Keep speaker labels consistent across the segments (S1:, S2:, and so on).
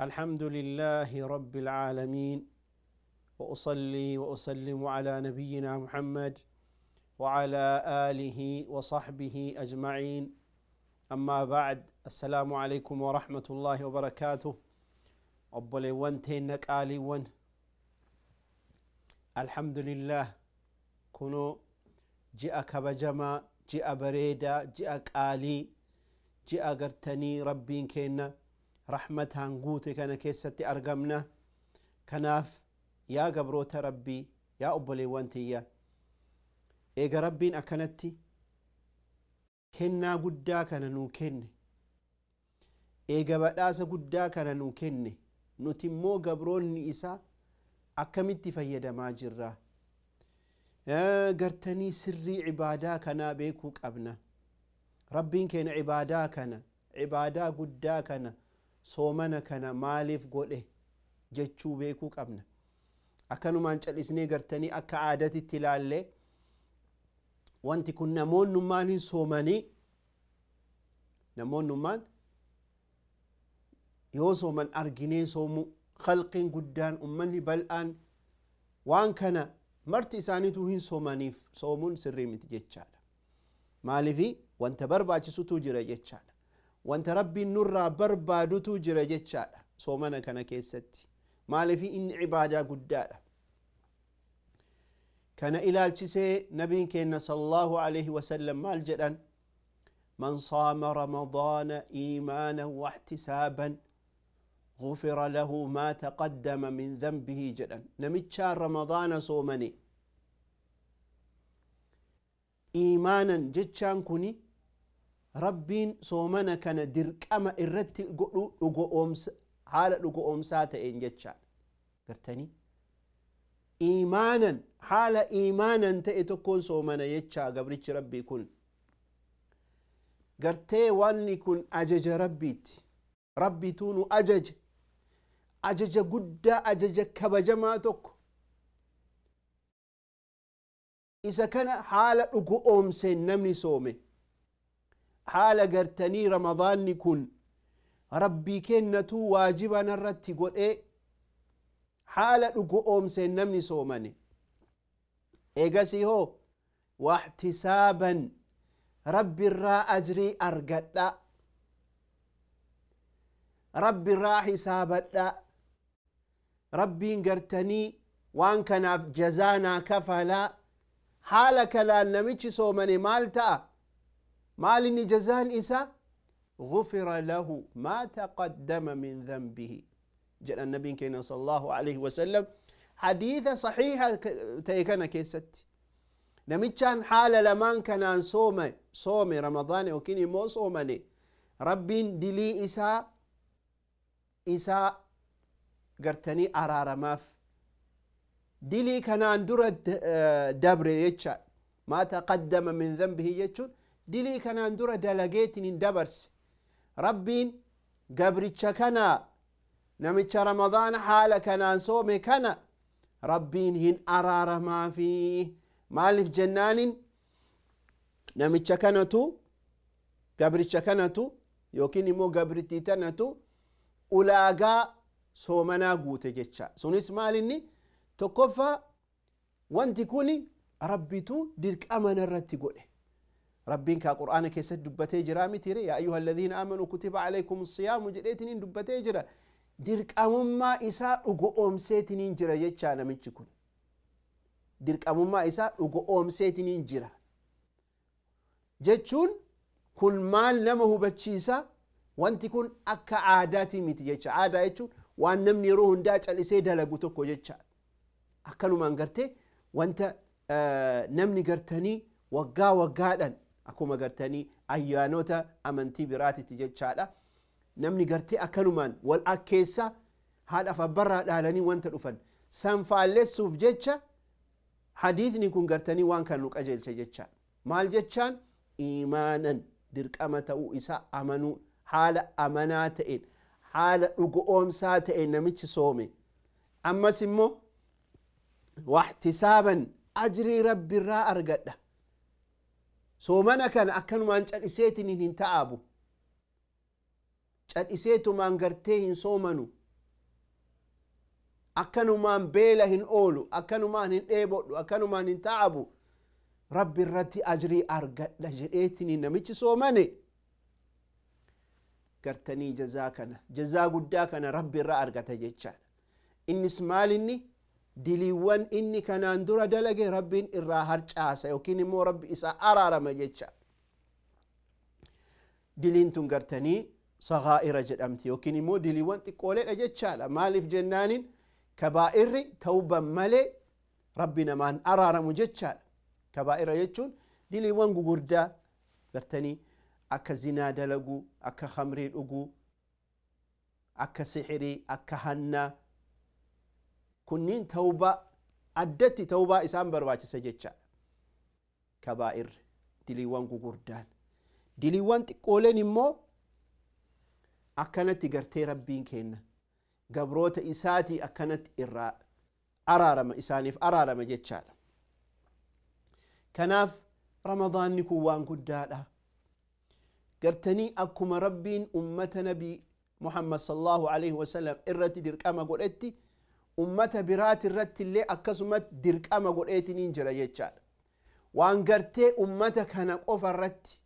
S1: الحمد لله رب العالمين واصلي واسلم على نبينا محمد وعلى اله وصحبه اجمعين اما بعد السلام عليكم ورحمه الله وبركاته أبلي وانتينك آلي ون الحمد لله كنو جئ كبجما جئ بريدا جئ كالي جئ قرتني ربين كينا rahmataan guute kana keessatti argamna kanaaf yaa gabroota rabbii yaa obboleewwan tiyya eega rabbiin akkanatti kennaa guddaa kana nuu kenne eega badhaasa guddaa kana nuu kenne nuti immoo gabroonni isaa akkamitti fayyadamaa jirra gartanii sirrii cibaadaa kanaa beekuu qabna rabbiin keenya cibaadaa kana cibaadaa guddaa kana soomana kana maaliif godhe jechuu beekuu qabna akkanumaan callisnee gartanii akka aadatitti ilaalle wanti kun namoonnummaan hin soomanii namoonnummaan yoo sooman arginee soomu khalqiin guddaan ummanni bal'aan waan kana marti isaaniituu hin soomaniif soomuun sirrii miti jechaadha maaliif wanta barbaachisutu jira jechaadha وانت ربي النور بربا دوتو جرجت شاء سومنا كنا كيستي ما لفي إن عبادة قدادة كان إلى الجسي نبي كأن صلى الله عليه وسلم ما الجدن من صام رمضان إيمانا واحتسابا غفر له ما تقدم من ذنبه جدا نمتشا رمضان صومني إيمانا جدشان كوني rabbiin soomana kana dirqama irratti haala dhugo'oomsaa ta'een jechaadha gartanii iimaanan haala iimaanan ta'e tokkoon soomana jechaa gabrichi rabbii kun gartee wanni kun ajaja rabbiiti rabbituu nu ajaja. ajaja guddaa ajaja kabajamaa tokko isa kana haala dhugo'oomseen namni soome haala gartanii ramadaanni kun rabbii kennatu waajiban irratti godhee haala dhugu oomseen namni soomane eegasii hoo waxtisaaban rabbi irraa ajrii argadha rabbi irraa hisaabadha rabbiin gartanii waan kanaaf jazaanaa kafalaa haala kanaan namichi soomane maal ta'a مع لني جزان إسا غفر له ما تقدم من ذنبه جاء النبي كينا صلى الله عليه وسلم حديث صحيح تيكنا كيست نمتشان حال لمان كان صوم صوم رمضان وكيني مو صومني رب دلي إسا إسا قرتني أرار ماف دلي كان دور آه، دبر يتشا ما تقدم من ذنبه يتشون dilii kanaan dura dalageetiin hin dabarse rabbiin gabricha kana namicha ramadaana haala kanaan soome kana rabbiin hin araaramaafi maaliif jennaanin namicha kanatu gabricha kanatu yookiin immoo gabrittii tanatu ulaagaa soomanaa guute jecha sunis maalinni tokkoffaa wanti kun rabbitu dirqama irratti godhe ربين كا قرآن كيسة دبتة جرا متيرة يا أيها الذين آمنوا كتب عليكم الصيام جريتنين دبتة جرا ديرك أمما إسا أغو أم سيتنين جرا يتشانا متشكون ديرك أمما إسا أغو أم سيتنين جرا جتشون كل مال نمه بتشيسا wanti kun متي aadaatii miti يتشون وان jechuun waan namni yeroo hundaa calisee dalagu tokko jecha akkanumaan gartee wanta namni gartanii وقا waggaadhan akkuma gartanii ayyaanota amantii biraatitti jechaadha namni gartee akkanumaan wal akkeessa haadhaaf abbarraa dhaalanii wanta dhufan sanfaalleessuuf jecha hadiisni kun gartanii waan kan nu qajeelche jechaadha maal jechaan iimaanan dirqama ta'uu isaa amanuu haala amanaa ta'een haala dhugoomsaa ta'een namichi soome ammas immoo waxtisaaban ajrii rabbi irraa argadha soomana kana akkanumaan cadhiseetiin hin ta'aabu cadhiseetumaan gartee hin soomanu akkanumaan beela hin oolu akkanumaan hin dheebodhu akkanumaan hin ta'abu rabbi irratti ajrii argadha jedheetiin namichi soomane gartanii jazaa kana jazaa guddaa kana rabbi irraa argata jechaadha innis maalinni diliiwwan inni kanaan dura dalage rabbiin irraa harcaasa yookiin immoo rabbi isaa araarama jecha diliin tun gartanii sagaa'ira jedhamti yookiin immoo diliiwwan xiqqooleedha jechaadha maaliif jennaaniin kabaa'irri tawban malee rabbi namaan araaramu jechaadha kabaa'ira jechuun diliiwwan gugurdaa gartanii akka zinaa dalaguu akka khamrii dhuguu akka sixirii akka hannaa kunniin tawbaa addatti tawbaa isaan barbaachisa jecha kabaa'irri diliiwwan gugurdaan diliiwwan xiqqooleen immoo akkanatti gartee rabbiin kenna gabroota isaatii akkanatti irraa araarama isaaniif araarama jechaadha kanaaf ramadaanni kun waan guddaadha gartanii akkuma rabbiin ummata nabii muhammad sallallahu alaihi wasallam irratti dirqama godhetti ummata biraati irratti illee akkasumatti dirqama godheetiniin jira jechaadha waan gartee ummata kana qofa irratti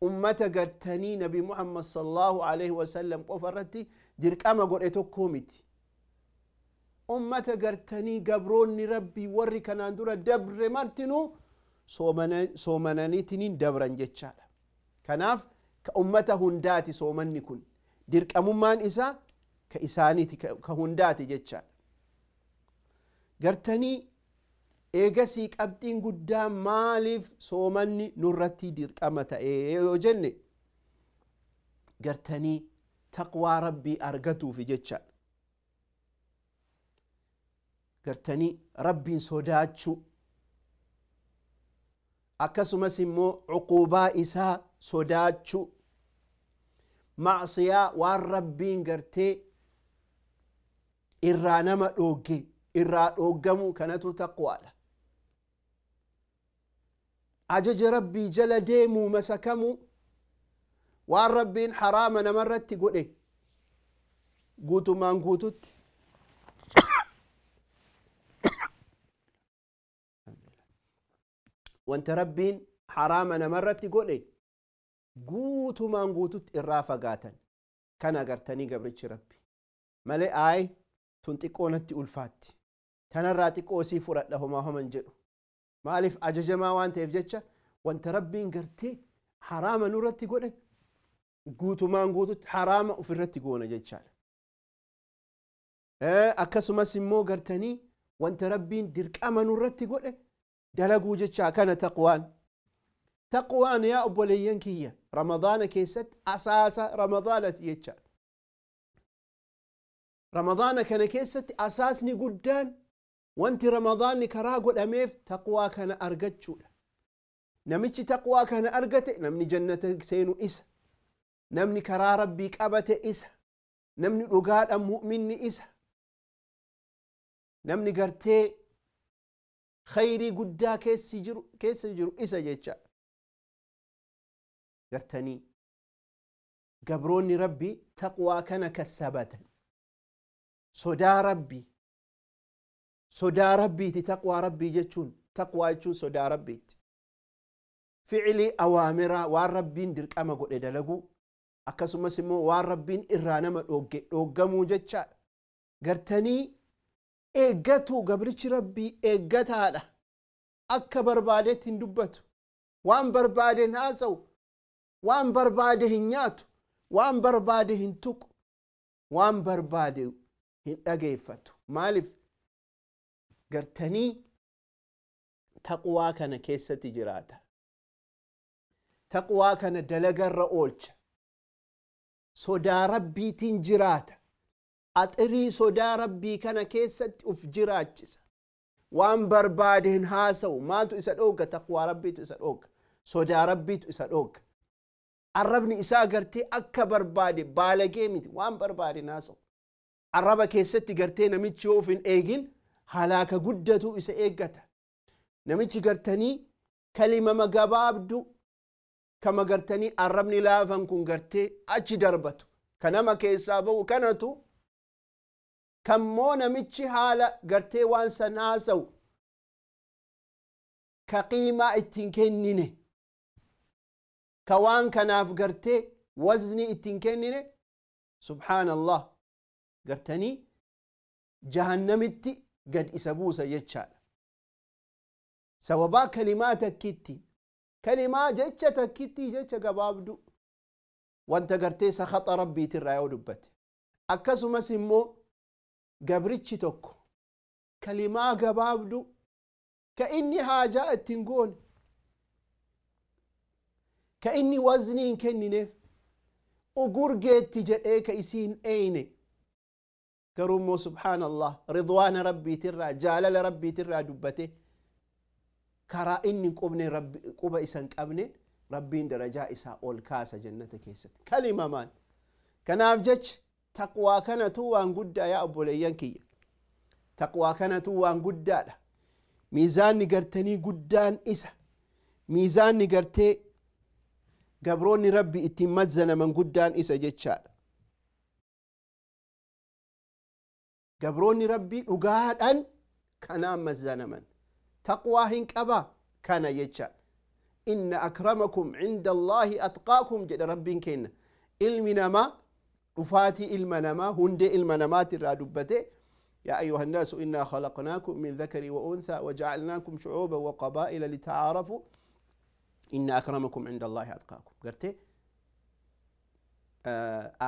S1: ummata gartanii nabi muhammad sallallahu alaihi wasallam qofa irratti dirqama godhe tokko miti ummata gartanii gabroonni rabbii warri kanaan dura dabre martinuu soomananiitiniin dabran jechaadha kanaaf ka ummata hundaati soomanni kun dirqamummaan isaa ka isaaniiti ka hundaati jechaadha gartanii eegasii qabxiin guddaa maaliif soomanni nurratti dirqama ta'ee yoo jenne gartanii taqwaa rabbii argatuufi jechaan gartanii rabbiin sodaachuu akkasumas immoo cuqubaa isaa sodaachuu macsiyaa waan rabbiin gartee irraa nama dhoogge irraa dhooggamu kanatu taqwaadha ajaja rabbii jala deemuu masakamuu waan rabbiin haraama namarratti godhe guutumaan guututti wanta rabbiin namarratti guutumaan irraa fagaatan kan agartanii gabrichi rabbi malee aayi tun xiqqoo natti ulfaatti كنراتي قوسي فرات لهما هما نجلو ما عليف أجج ما وانت يفجتش وانت ربي انقرتي حرام نورتي قولي قوتو ما نقوتو حرام وفرتي قونا جيتشال إيه أكاسو ما سمو قرتني وانت ربي ديرك أما نورتي قولي دلقو جيتشا كان تقوان تقوان يا أبو لينكية رمضان كيست أساسا رمضان تيتشا رمضان كان كيست أساسني قدان وانت رمضان نكراغو الأميف تقوى كان أرغت شولا نمشي تقوى كان أرغت نمني جنة سينو إس نمني كرا ربي كابت إس نمني لغات المؤمن إس نمني قرتي خيري قدا كيس جرو كيس جرو إسا جيتشا قرتني قبروني ربي تقوى كان كسابتا صدى ربي sodaa rabbiiti taqwaa rabbii jechuun jechuun sodaa rabbiitti ficilii awaamiraa waan rabbiin dirqama godhe dalaguu akkasumas immoo waan rabbiin irraa nama dhoogge jechaadha gartanii eeggatu gabrichi rabbii eeggataadha akka barbaadeetti hin dubbatu waan barbaade hin waan barbaade hin nyaatu waan barbaade hin waan barbaade hin dhageeffatu maaliif gartanii taqwaa kana keessatti jiraata. Taqwaa kana dalagarra oolcha. Sodaa rabbiitiin jiraata. atirii sodaa rabbii kana keessatti uf jiraachisa. Waan barbaadeen haasa'u maantu isa dhooga? Taqwaa rabbiitu isa dhooga. Sodaa isa dhooga. Arrabni isaa gartee akka barbaade baalagee miti waan barbaade haasa'u. Arraba keessatti gartee namichi yoo of hin eegin halaaka guddatu isa eeggata namichi gartanii kalimama gabaabdu kama gartanii arabni laafan kun gartee achi darbatu kanama keessaa ba'u kanatu kammoo namichi haala gartee waan san haasa'u ka qiimaa ittiin kennine ka waan kanaaf gartee wazni ittiin kennine subhaanallah gartanii jahannamitti قد إسبوسا يتشال سوابا كلمات كتي كلمة جتشتك كتي جتش قبابدو وانت قرتي سخط ربي ترى ودبت أكسو سمو قبرتشي توكو كلمة قبابدو كإني هاجاء التنقون كإني وزني كني نف وقرقيت تجد إسين أيني كرمو سبحان الله رضوان ربي ترى جلال ربي ترى دبته كرا إن قبنا ربي قبا إسان قبنا ربي درجة إسا أول كاسة جنة كيسة كلمة مان كان أفجج تقوى كان توان قد يا أبو ليان كي تقوى كان توان قد لا ميزان نقرتني قدان إسا ميزان نقرتي قبروني ربي إتمزن من قدان إسا جتشال gabroonni rabbii dhugaadhaan kanaan mazzanaman taqwaa hin qaba kana jecha inna akramakum cinda allaahi atqaakum jedha rabbiin kenna ilmi namaa dhufaatii ilma namaa hundee ilma namaati irraa dubbate يا أيها الناس إنا خلقناكم من ذكر وأنثى وجعلناكم شعوبا وقبائل لتعارفوا إن أكرمكم عند الله أتقاكم قلت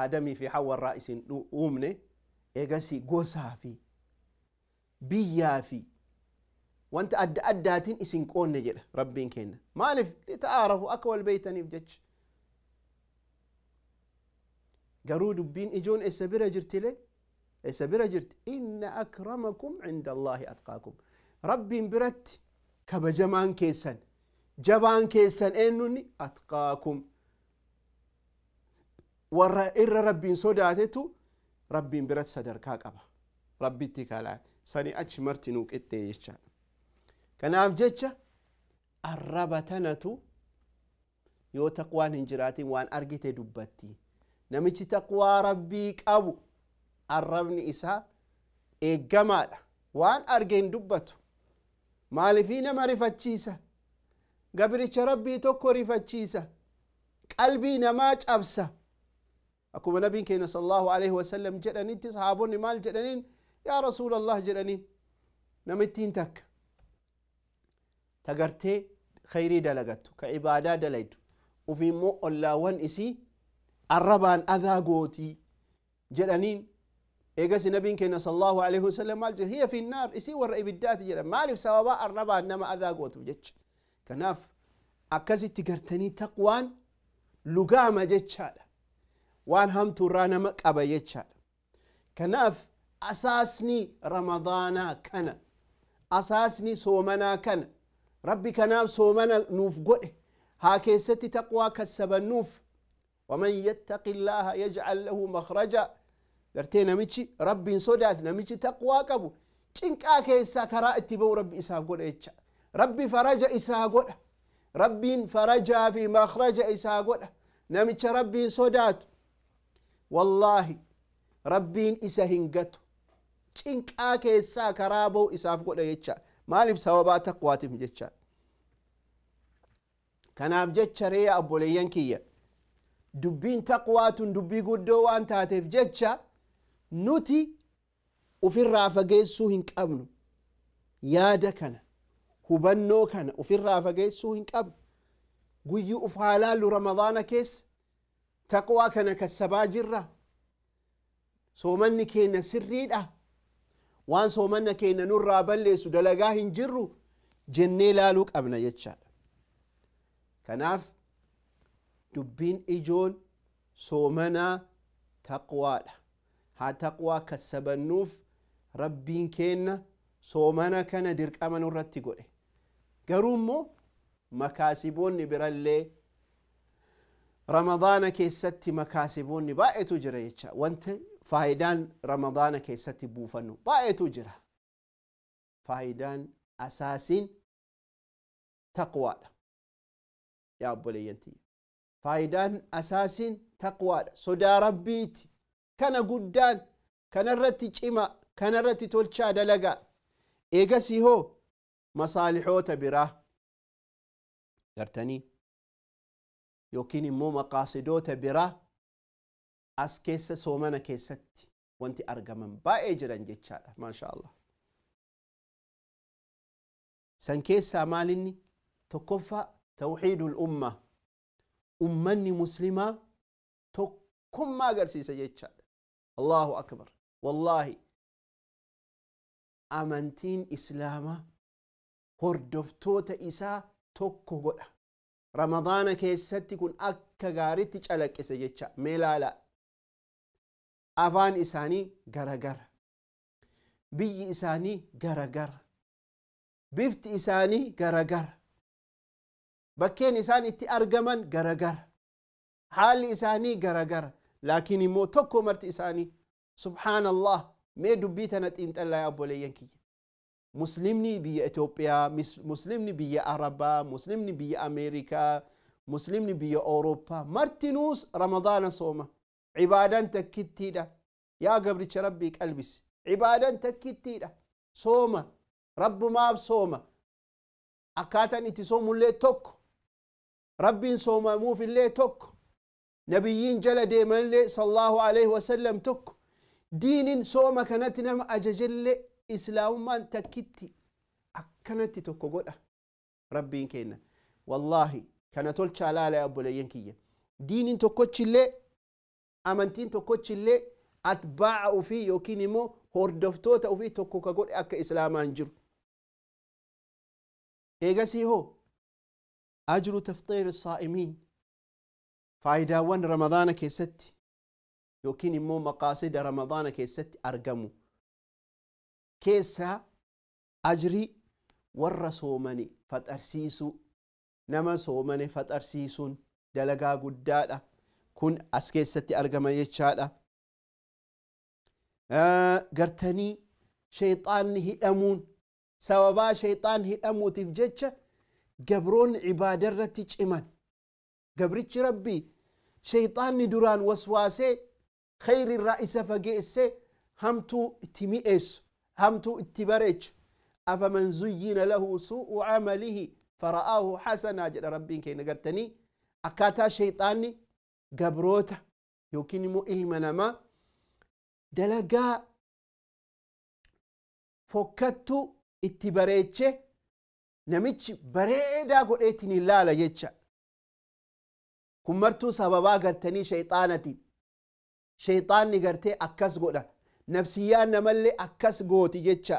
S1: آدمي في حواء الرئيس أمني eegas gosaa fi biyyaa fi wanta adda addaatiin isin qoonne jedha rabbiin kenna maaliif lita'aarafu akka wal beeytaniif jecha garuu dubbiin ijoon eessa bira jirtile eessa bira jirti inna akramakum cinda allaahi atqaakum rabbiin biratti kabajamaan keessan jabaan keessan eenyunni atqaakum warra irra rabbiin sodaatetu rabbiin biratti sadarkaa qaba rabbitti kalaa sanii achi marti nuu qixxee kanaaf jecha arraba tanatu yoo taqwaan hin jiraatiin waan argite dubbatti namichi taqwaa rabbii qabu arrabni isaa eeggamaadha waan arge hin dubbatu maalifii nama rifachiisa gabricha rabbii tokko rifachiisa qalbii namaa cabsa أكو نبي كينا صلى الله عليه وسلم جرنين تصحابون مال جرنين يا رسول الله جرنين نمتين تك تقرتي خيري دلقتو كعبادة دلقتو وفي مو اللاوان إسي الربان أذا قوتي جرنين إيقاس نبي كينا صلى الله عليه وسلم مال هي في النار إسي ورأي بالدات جرن مالي سوابا الربان نما أذا قوتو جتش كناف أكاسي تقرتني تقوان لقامة جتش هذا waan hamtuurraa nama qaba jechaadha kanaaf asaasni ramadaanaa kana asaasni soomanaa kana rabbi kanaaf soomana nuuf godhe haa keessatti taqwaa kassabannuuf ومن يتق الله يجعل له مخرجا درتي نمشي ربي صدات نمشي تقوى قبو cinqaa keessaa karaa itti ba'u rabbi isaa godha jecha rabbi faraja isaa godha rabbiin farajaa fi makraja isaa godha namicha rabbiin sodaatu wallaahi rabbiin isa hin gatu cinqaa keessaa karaa bahu isaaf godha jecha maaliif sababaa takwaatiif jecha kanaaf jecha reeya abboleeyyan kiyya dubbiin taqwaa tun dubbii guddoo waan taateef jecha nuti ufirraa fageessuu hin qabnu yaada kana hubannoo kana ufirraa fageessuu hin qabnu guyyuu uf haalaalu ramadaana keessa taqwaa kana kassabaa jirra soomanni keenya sirriidha waan soomanna keenya nurraa balleessu dalagaa hin jirru jennee laaluu qabna jechaadha kanaaf dubbiin ijoon soomanaa taqwaadha haa taqwaa kassabannuuf rabbiin keenna soomana kana dirqama nurratti godhe garuu immoo makaasiboonni birallee رمضان ستي مكاسبوني باي توجرا يتشا وانت فايدان رمضان ستي بوفنو باي توجرا فايدان أساسين تقوى يا بولينتي فايدان أساسين تقوى صدا ربيتي كان قدان كان الرتي جيما كان الرتي تولشا دلقا إيقاسي هو مصالحو براه قرتني yookiin immoo maqaasedoota biraa as keessa soomana keessatti wanti argaman baa'ee jiran jechaadha maashaallah san keessaa maalinni tokkoffaa tawxiidul umma ummanni muslimaa tokkummaa agarsiisa jechaadha allahu akbar wallaahi amantiin islaamaa hordoftoota isaa tokko godha ramadaana keessatti kun akka gaariitti calaqqise jecha mee afaan isaanii garagara biyyi isaanii garagara bifti isaanii garagara bakkeen isaan itti argaman garagara haalli isaanii garagara laakiin immoo tokko marti isaanii subhaanallah mee dubbii tana xiinxallaa abboleeyyan kiyya مسلمني بيا إثيوبيا مسلمني بيا عربا مسلمني بيا أمريكا مسلمني بيا أوروبا مارتينوس رمضان صومه عبادة تكتيدا يا قبر ربي ألبس عبادة تكتيدا صومه رب ما صومه أكاتن إتسوم اللي توك ربي صومه مو في اللي توك نبيين جل ديما صلى الله عليه وسلم توك دين صومه كانت نم أججل islaamummaan takkitti akkanatti tokko godha rabbiin kenna wallaahi kana tolchaa laalee abboleeyyan kiyya diiniin tokkochillee amantiin tokkochillee atbaaca ufii yookiin immoo hordoftoota ufii tokko ka godhe akka islaamaan jiru eegasii hoo ajru tafxiir saa'imiin faayidaawwan ramadaana keessatti yookiin immoo maqaasida ramadaana keessatti argamu keessaa ajrii warra soomane faxarsiisu nama soomane faxarsiisuun dalagaa guddaadha kun as keessatti argama jechaadha gartanii shayxaanni hidhamuun sababaa shayxaan hidhamuutiif jecha gabroonni ibaada irratti ciman gabrichi rabbii shayxaanni duraan waswaasee khayri irraa isa fageessee hamtuu itti mi'eessu hamtuu itti bareechu afaman zuyyina lahu su'u camalihi fara'aahu hasanaa jedha rabbiin keenya gartanii akkaataa shayxaanni gabroota yookiin immoo ilma namaa dalagaa fokkattu itti bareeche namichi bareedaa godheetiin hin laala jecha kun martuu sababaa gartanii shayxaanatiin shayxaanni gartee akkas godha nafsiyyaan namallee akkas gooti jecha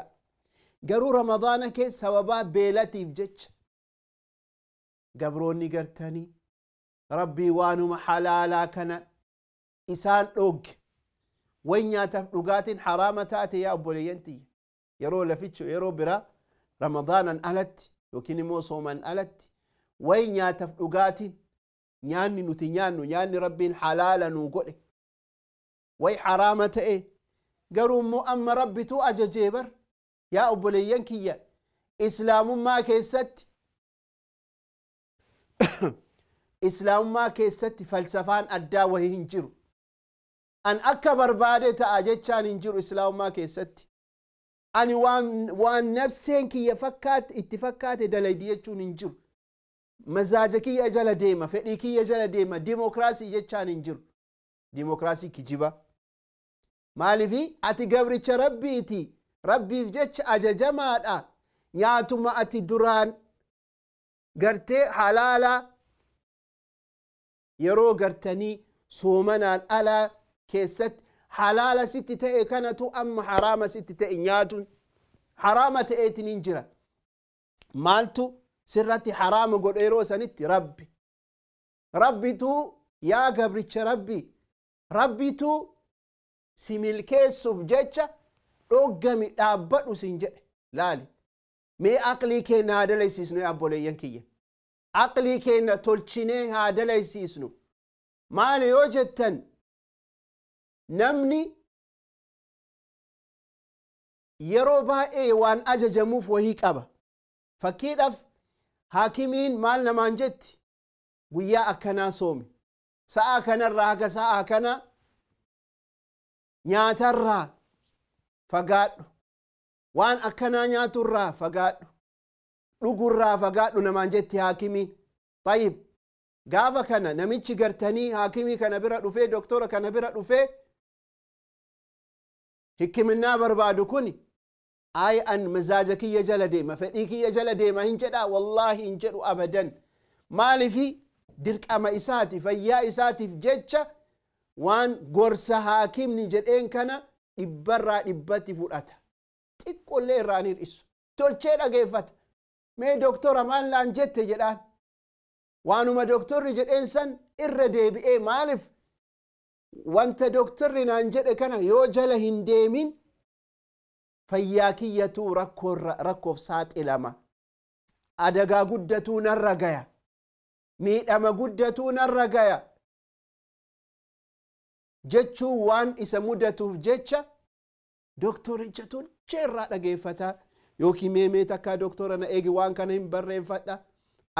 S1: garuu ramadaana kee sababaa beelatiif jecha gabroonni gartanii rabbii waanuma halaalaa kana isaan dhooge way nyaataaf dhugaatiin haraama taate yaa obboleeyyan tiyya yeroo lafichu yeroo biraa ramadaanan alatti yookiin immoo sooman alatti way nyaataaf dhugaatiin nyaanni nuti nyaannu nyaanni rabbiin halaala nuu godhe way haraama ta'e garuu immoo amma rabbitu ajajee bar yaa obboleeyyan kiyya islaamummaa keessatti islaamummaa keessatti falsafaan addaa wahii hin jiru an akka barbaade ta'a jechaan hin jiru islaamummaa keessatti ani waan nafseen kiyya fakkaate itti fakkaate dalaydi jechuun hin jiru mazaaja kiyya jala deema fedhii kiyya jala deema dimokiraasii jechaan hin jiru dimokiraasii kijiba maaliif ati gabricha rabbiiti rabbiif jecha ajajamaadha nyaatuma ati duraan gartee halalaa yeroo gartanii soomanaan alaa keessatti halalaa sitti ta'e kanatu ama haraama sitti ta'e nyaatun haraama ta'eetiin hin jira maaltu sirratti haraama godhe yeroo rabbi rabbitu yaa gabricha rabbi si milkeessuuf jecha dhoggami dhaabbadhu siin jedhe laali mee aqlii keenya haa dalaysiisnu abboleeyyan kiyya aqlii keenya tolchinee haa dalaysiisnu maali yoo jettan namni yeroo baay'ee waan ajajamuuf wahii qaba fakkiidhaaf haakimiin maal namaan jetti guyyaa akkanaa soomi sa'a kanarraa haga sa'a akkanaa nyaatarraa fagaadhu waan akkanaa nyaaturraa fagaadhu dhugurraa fagaadhu namaan jetti haakimiin gaafa kana namichi gartanii haakimii kana bira dhufee doktora kana bira dhufee hikkiminaa barbaadu kuni ay an mizaaja kiyya jala deema fedhii kiyya jala deema hin jedhaa wallaahi hin jedhu abadan maalifi dirqama isaati fayyaa isaatiif jecha waan gorsa haakimni jedheen kana dhibbarraa dhibbatti fudhata xiqqollee irraan tolchee dhageeffata mee doktora maal naan jette jedhaan waanuma doktorri jedheen irra deebi'ee maaliif wanta doktorri naan jedhe kana yoo jala hin deemin fayyaa kiyyatuu rakkoof saaxilama adagaa guddatuu narra gaya miidhama guddatuu narra gaya jechuun waan isa mudatuuf jecha dooktoricha tolchee irraa dhageeffataa yookiin meemee takkaa dooktora na eegi waan kana hin barreeffadha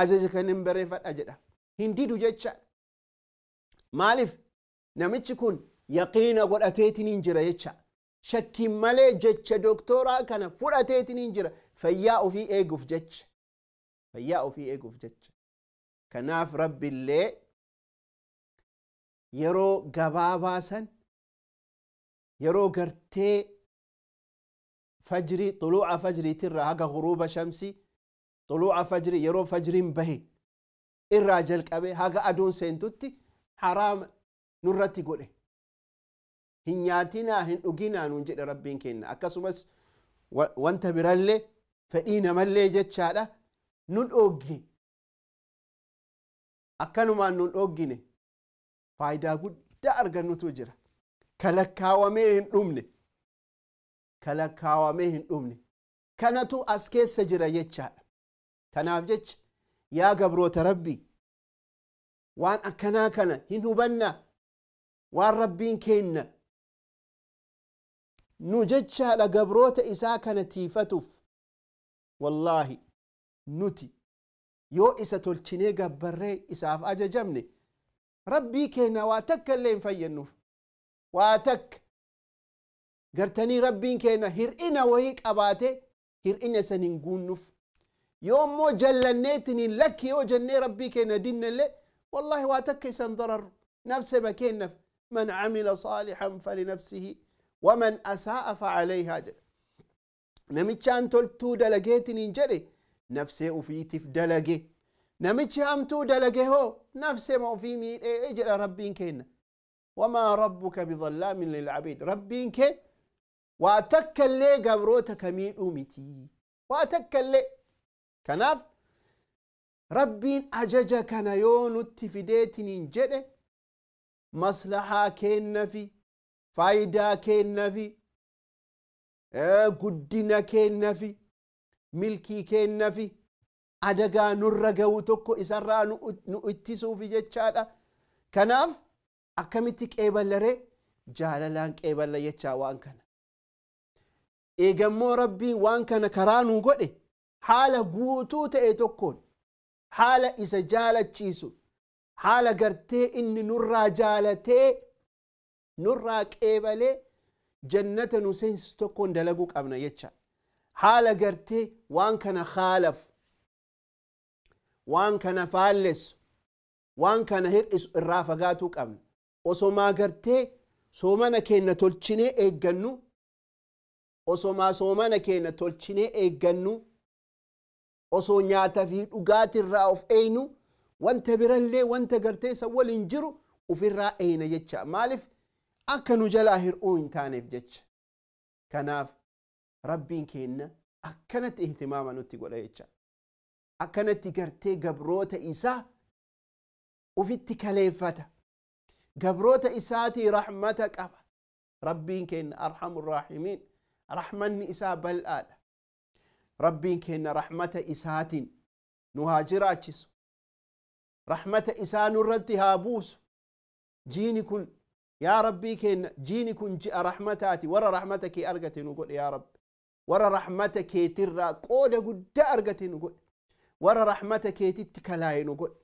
S1: ajaja kana hin barreeffadha jedha hin didu jechaadha maaliif namichi kun yaqiina godhateetiin hin jira jecha shakkiin malee jecha dooktoraa kana fudhateetiin hin jira fayyaa ofii eeguuf jecha fayyaa ofii eeguuf jecha kanaaf rabbillee yeroo gabaa san yeroo gartee fajrii xuluuca fajriitirraa haga huruuba shamsi xuluuca fajrii yeroo fajriin bahe irraa jalqabee haga aduun seentutti haraama nurratti godhe hin nyaatinaa hin dhuginaa nuun jedhe rabbiin kenna akkasumas wanta birallee fedhii namallee jechaadha nu dhooggine akkanumaan nun dhooggine faayidaa guddaa argannutu jira. Kalakkaawamee hin dhumne. Kalakkaawamee hin dhumne. Kanatu as keessa jira jechaadha. Kanaaf jecha yaa gabroota rabbii waan akkanaa kana hin hubanna waan rabbiin kenna. Nu jechaadha gabroota isaa kana tiifatuuf wallaahi nuti yoo isa tolchinee gabbarree isaaf ajajamne ربي كينا واتك اللي فينوف واتك قرتني ربي كينا إنا وهيك أباته هرئنا سننقونف يوم مو جلنيتني لك يو جني ربي كينا دين اللي والله واتك ضرر نفس ما كينا من عمل صالحا فلنفسه ومن أساء فعليها جل كان تلتو دلقيتني جلي نفسي في دلقي نمشي أمتو تو دلقه نفسه ما في ميل اجل ربين كين وما ربك بظلام للعبيد ربين كين واتكل لي قبروتك مين امتي واتكل لي كناف ربين اججا كان يون اتفديتن انجل مصلحة كين في فايدة كين في قدنا كين في ملكي كين في adagaa nurra ga'u tokko isarraa nu ittisuufi jechaadha. Kanaaf akkamitti qeeballaree jaalalaan qeeballa jechaa waan kana. Eegammoo rabbiin waan kana karaa nu godhe haala guutuu ta'e tokkoon haala isa jaalachiisu haala gartee inni nurraa jaalatee nurraa qeebalee jannata nu seensisu tokkoon dalaguu qabna jecha haala gartee waan kana khaalaf waan kana faallessu waan kana hir'isu irraa fagaatuu qabna osomaa gartee soomana keenya tolchinee eeggannu osomaa soomana tolchinee eeggannu osoo nyaataa fi irraa of eeynu wanta birallee wanta gartee san waliin jiru ofirraa eeyna jecha maaliif akka jalaa hir'uu hin taaneef jecha kanaaf rabbiin keenna akkanatti godha akkanatti gartee gabroota isaa ufitti kaleeffata gabroota isaatii rahmata qaba rabbiin kenna arhamu raahimiin rahmanni isaa bal'aadha rabbiin kenna rahmata isaatiin nu haa jiraachisu rahmata isaa nurratti haa buusu jiini kun yaa rabbii kenna jiini kun ji'a rahmataati warra rahmata kee argate nu godhe yaa rabbi warra rahmata keetirraa qooda guddaa argate nu godhe warra rahmata keetitti kalaa'e nu godhe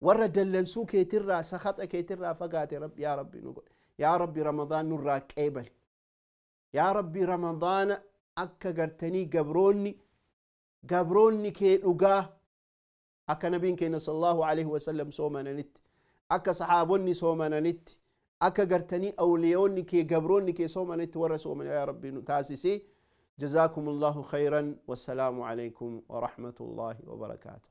S1: warra dallansuu keetirraa sakaxa keetirraa fagaate yaa rabbi nu godhe yaa rabbi ramadaan nurraa qeebal yaa rabbi ramadaana akka gartanii gabroonni gabroonni kee dhugaa akka nabiin keenya sallallahu alaihi wasallam soomananitti akka sahaabonni soomananitti akka gartanii awliyoonni kee gabroonni kee soomanitti warra soomanii yaa rabbi nu taasisii جزاكم الله خيرا والسلام عليكم ورحمه الله وبركاته